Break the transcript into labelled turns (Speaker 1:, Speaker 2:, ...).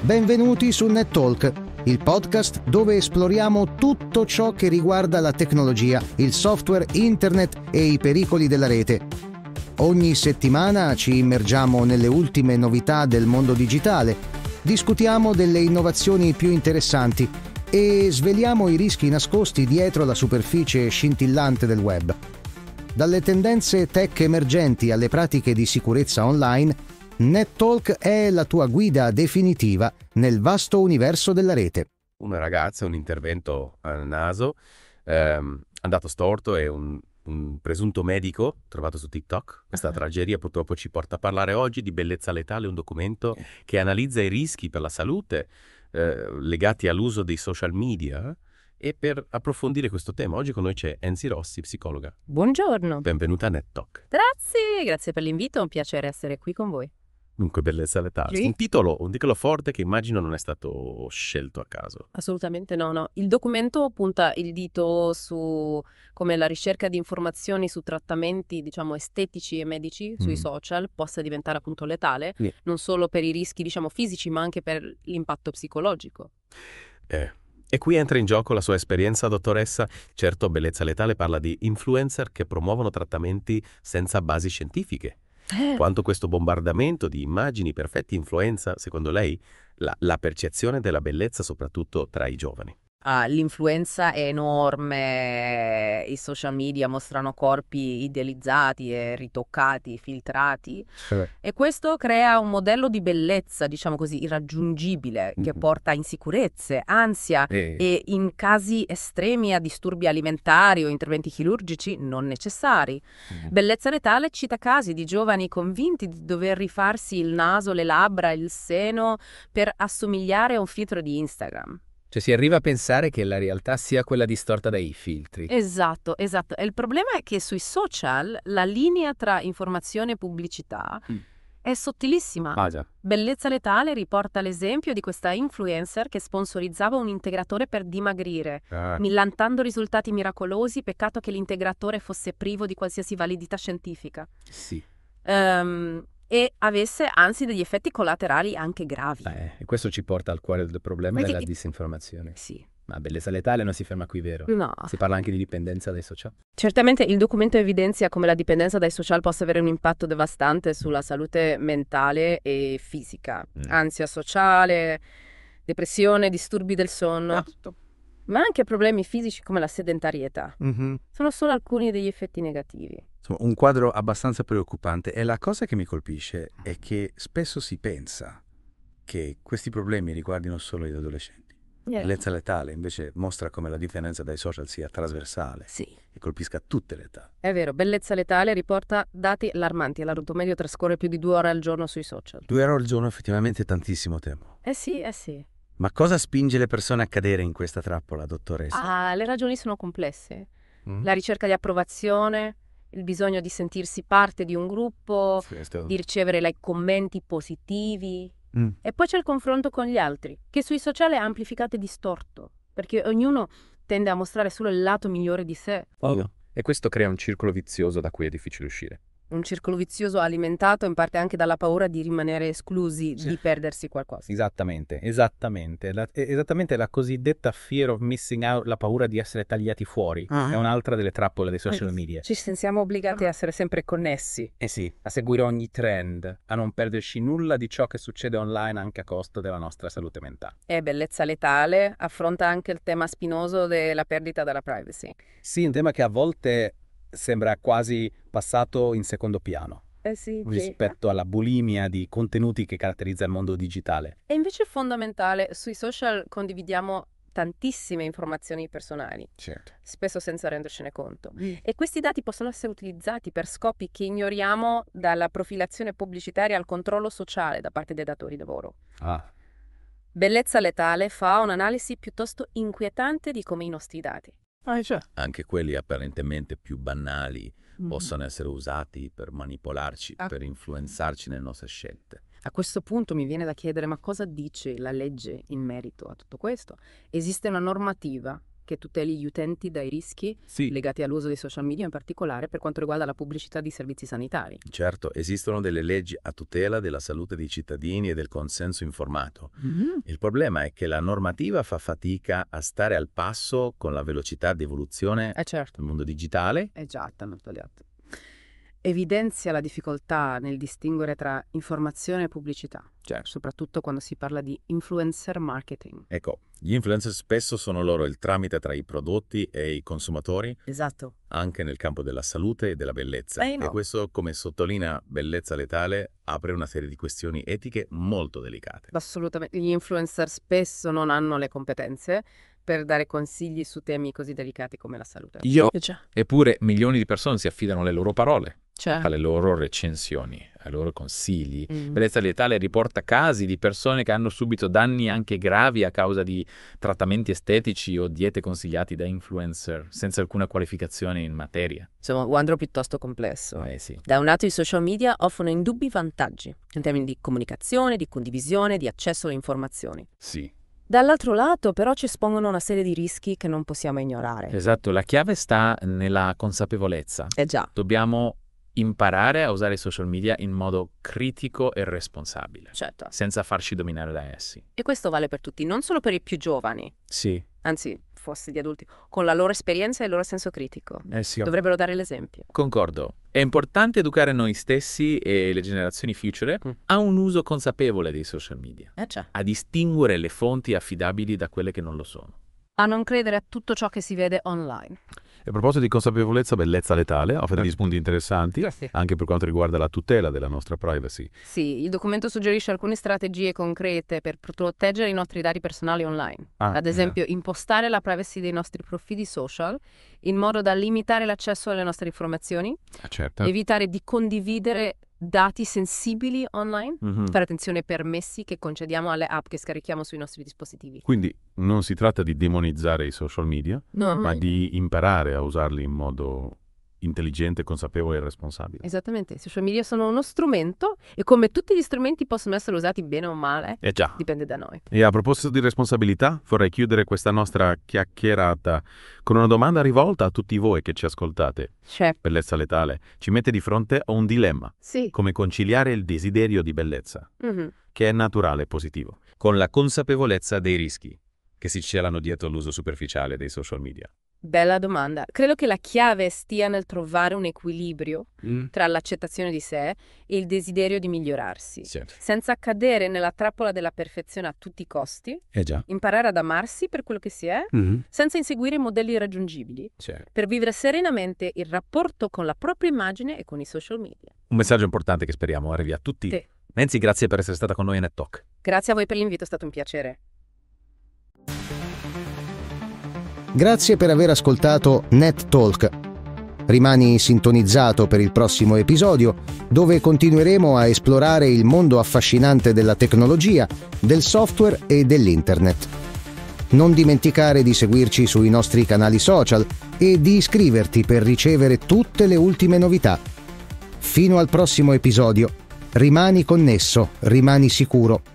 Speaker 1: Benvenuti su NetTalk, il podcast dove esploriamo tutto ciò che riguarda la tecnologia, il software, internet e i pericoli della rete. Ogni settimana ci immergiamo nelle ultime novità del mondo digitale, discutiamo delle innovazioni più interessanti e sveliamo i rischi nascosti dietro la superficie scintillante del web. Dalle tendenze tech emergenti alle pratiche di sicurezza online, NetTalk è la tua guida definitiva nel vasto universo della rete.
Speaker 2: Una ragazza, un intervento al naso, ehm, andato storto e un, un presunto medico trovato su TikTok. Questa ah. tragedia purtroppo ci porta a parlare oggi di Bellezza Letale, un documento eh. che analizza i rischi per la salute eh, legati all'uso dei social media. E per approfondire questo tema oggi con noi c'è Enzi Rossi, psicologa. Buongiorno. Benvenuta a NetTalk.
Speaker 3: Grazie, grazie per l'invito, è un piacere essere qui con voi.
Speaker 2: Dunque, Bellezza letale. Sì. Un, titolo, un titolo forte che immagino non è stato scelto a caso.
Speaker 3: Assolutamente no, no. Il documento punta il dito su come la ricerca di informazioni su trattamenti, diciamo, estetici e medici mm. sui social possa diventare appunto letale, yeah. non solo per i rischi, diciamo, fisici, ma anche per l'impatto psicologico.
Speaker 2: Eh. E qui entra in gioco la sua esperienza, dottoressa. Certo, Bellezza Letale parla di influencer che promuovono trattamenti senza basi scientifiche, eh. Quanto questo bombardamento di immagini perfette influenza, secondo lei, la, la percezione della bellezza soprattutto tra i giovani?
Speaker 3: Uh, l'influenza è enorme, eh, i social media mostrano corpi idealizzati e ritoccati, filtrati eh e questo crea un modello di bellezza, diciamo così, irraggiungibile che porta a insicurezze, ansia eh. e in casi estremi a disturbi alimentari o interventi chirurgici non necessari. Eh. Bellezza letale cita casi di giovani convinti di dover rifarsi il naso, le labbra, il seno per assomigliare a un filtro di Instagram.
Speaker 2: Cioè si arriva a pensare che la realtà sia quella distorta dai filtri.
Speaker 3: Esatto, esatto. E il problema è che sui social la linea tra informazione e pubblicità mm. è sottilissima. Ah, già. Bellezza Letale riporta l'esempio di questa influencer che sponsorizzava un integratore per dimagrire, ah. millantando risultati miracolosi, peccato che l'integratore fosse privo di qualsiasi validità scientifica. Sì. Um, e avesse anzi degli effetti collaterali anche gravi. Beh,
Speaker 2: e questo ci porta al cuore del problema Perché... della disinformazione. Sì. Ma bellezza letale non si ferma qui, vero? No. Si parla anche di dipendenza dai social.
Speaker 3: Certamente il documento evidenzia come la dipendenza dai social possa avere un impatto devastante sulla salute mentale e fisica. Mm. Ansia sociale, depressione, disturbi del sonno. Ah, ma anche problemi fisici come la sedentarietà. Mm-hmm. Sono solo alcuni degli effetti negativi.
Speaker 2: Insomma, un quadro abbastanza preoccupante e la cosa che mi colpisce è mm. che spesso si pensa che questi problemi riguardino solo gli adolescenti. Yeah. L'età letale invece mostra come la differenza dai social sia trasversale sì. e colpisca tutte le età.
Speaker 3: È vero, bellezza letale riporta dati allarmanti. L'adulto medio trascorre più di due ore al giorno sui social.
Speaker 2: Due ore al giorno effettivamente è tantissimo tempo.
Speaker 3: Eh sì, eh sì.
Speaker 2: Ma cosa spinge le persone a cadere in questa trappola, dottoressa?
Speaker 3: Ah, le ragioni sono complesse. Mm. La ricerca di approvazione, il bisogno di sentirsi parte di un gruppo, sì, di ricevere like, commenti positivi. Mm. E poi c'è il confronto con gli altri, che sui social è amplificato e distorto, perché ognuno tende a mostrare solo il lato migliore di sé.
Speaker 2: Oh. E questo crea un circolo vizioso da cui è difficile uscire
Speaker 3: un circolo vizioso alimentato in parte anche dalla paura di rimanere esclusi, sì. di perdersi qualcosa.
Speaker 2: Esattamente, esattamente. La, esattamente la cosiddetta fear of missing out, la paura di essere tagliati fuori, ah. è un'altra delle trappole dei social eh, media. Ci
Speaker 3: sentiamo obbligati a essere
Speaker 2: sempre connessi. Eh sì, a seguire ogni trend, a non perderci nulla di ciò che succede online anche a costo della nostra salute mentale.
Speaker 3: E bellezza letale affronta anche il tema spinoso della perdita della privacy.
Speaker 2: Sì, un tema che a volte sembra quasi passato in secondo piano.
Speaker 3: Eh sì, rispetto
Speaker 2: sì. alla bulimia di contenuti che caratterizza il mondo digitale.
Speaker 3: È invece fondamentale, sui social condividiamo tantissime informazioni personali, certo. spesso senza rendercene conto. Mm. E questi dati possono essere utilizzati per scopi che ignoriamo dalla profilazione pubblicitaria al controllo sociale da parte dei datori di lavoro. Ah. Bellezza Letale fa un'analisi piuttosto inquietante di come i nostri dati. Ah, cioè.
Speaker 2: Anche quelli apparentemente più banali, mm-hmm. possano essere usati per manipolarci, ah. per influenzarci nelle nostre scelte.
Speaker 3: A questo punto mi viene da chiedere ma cosa dice la legge in merito a tutto questo? Esiste una normativa che tuteli gli utenti dai rischi sì. legati all'uso dei social media, in particolare per quanto riguarda la pubblicità di servizi sanitari.
Speaker 2: Certo, esistono delle leggi a tutela della salute dei cittadini e del consenso informato. Mm -hmm. Il problema è che la normativa fa fatica a stare al passo con la velocità di evoluzione eh certo. del mondo digitale.
Speaker 3: Esatto, eh hanno tagliato evidenzia la difficoltà nel distinguere tra informazione e pubblicità, certo. soprattutto quando si parla di influencer marketing.
Speaker 2: Ecco, gli influencer spesso sono loro il tramite tra i prodotti e i consumatori, esatto. anche nel campo della salute e della bellezza. Eh no. E questo, come sottolinea Bellezza Letale, apre una serie di questioni etiche molto delicate.
Speaker 3: Assolutamente, gli influencer spesso non hanno le competenze per dare consigli su temi così delicati come la salute. Io, eh
Speaker 2: eppure milioni di persone si affidano alle loro parole certo. alle loro recensioni, ai loro consigli. Mm. Bellezza letale riporta casi di persone che hanno subito danni anche gravi a causa di trattamenti estetici o diete consigliati da influencer, senza alcuna qualificazione in materia.
Speaker 3: Insomma, un quadro piuttosto complesso. Eh sì. Da un lato i social media offrono indubbi vantaggi in termini di comunicazione, di condivisione, di accesso alle informazioni. Sì. Dall'altro lato però ci espongono una serie di rischi che non possiamo ignorare.
Speaker 2: Esatto, la chiave sta nella consapevolezza. Eh già. Dobbiamo imparare a usare i social media in modo critico e responsabile, certo. senza farci dominare da essi.
Speaker 3: E questo vale per tutti, non solo per i più giovani. Sì. Anzi, forse gli adulti, con la loro esperienza e il loro senso critico. Eh sì, Dovrebbero dare l'esempio.
Speaker 2: Concordo. È importante educare noi stessi e le generazioni future mm. a un uso consapevole dei social media. Eh, cioè. A distinguere le fonti affidabili da quelle che non lo sono.
Speaker 3: A non credere a tutto ciò che si vede online
Speaker 2: a proposito di consapevolezza, bellezza letale, offre degli eh. spunti interessanti Grazie. anche per quanto riguarda la tutela della nostra privacy.
Speaker 3: Sì, il documento suggerisce alcune strategie concrete per proteggere i nostri dati personali online. Ah, Ad eh. esempio, eh. impostare la privacy dei nostri profili social in modo da limitare l'accesso alle nostre informazioni, ah, certo. evitare di condividere dati sensibili online, mm-hmm. per attenzione permessi che concediamo alle app che scarichiamo sui nostri dispositivi.
Speaker 2: Quindi non si tratta di demonizzare i social media, no. ma di imparare a usarli in modo intelligente, consapevole e responsabile.
Speaker 3: Esattamente, i social media sono uno strumento e come tutti gli strumenti possono essere usati bene o male, eh già. dipende da noi.
Speaker 2: E a proposito di responsabilità, vorrei chiudere questa nostra chiacchierata con una domanda rivolta a tutti voi che ci ascoltate. C'è. Bellezza letale ci mette di fronte a un dilemma. Sì. Come conciliare il desiderio di bellezza, mm-hmm. che è naturale e positivo, con la consapevolezza dei rischi che si celano dietro l'uso superficiale dei social media?
Speaker 3: Bella domanda. Credo che la chiave stia nel trovare un equilibrio mm. tra l'accettazione di sé e il desiderio di migliorarsi, certo. senza cadere nella trappola della perfezione a tutti i costi, eh imparare ad amarsi per quello che si è, mm. senza inseguire modelli irraggiungibili, certo. per vivere serenamente il rapporto con la propria immagine e con i social media.
Speaker 2: Un messaggio importante che speriamo arrivi a tutti. Te. Nancy, grazie per essere stata con noi a Talk.
Speaker 3: Grazie a voi per l'invito, è stato un piacere.
Speaker 1: Grazie per aver ascoltato Net Talk. Rimani sintonizzato per il prossimo episodio, dove continueremo a esplorare il mondo affascinante della tecnologia, del software e dell'internet. Non dimenticare di seguirci sui nostri canali social e di iscriverti per ricevere tutte le ultime novità. Fino al prossimo episodio, rimani connesso, rimani sicuro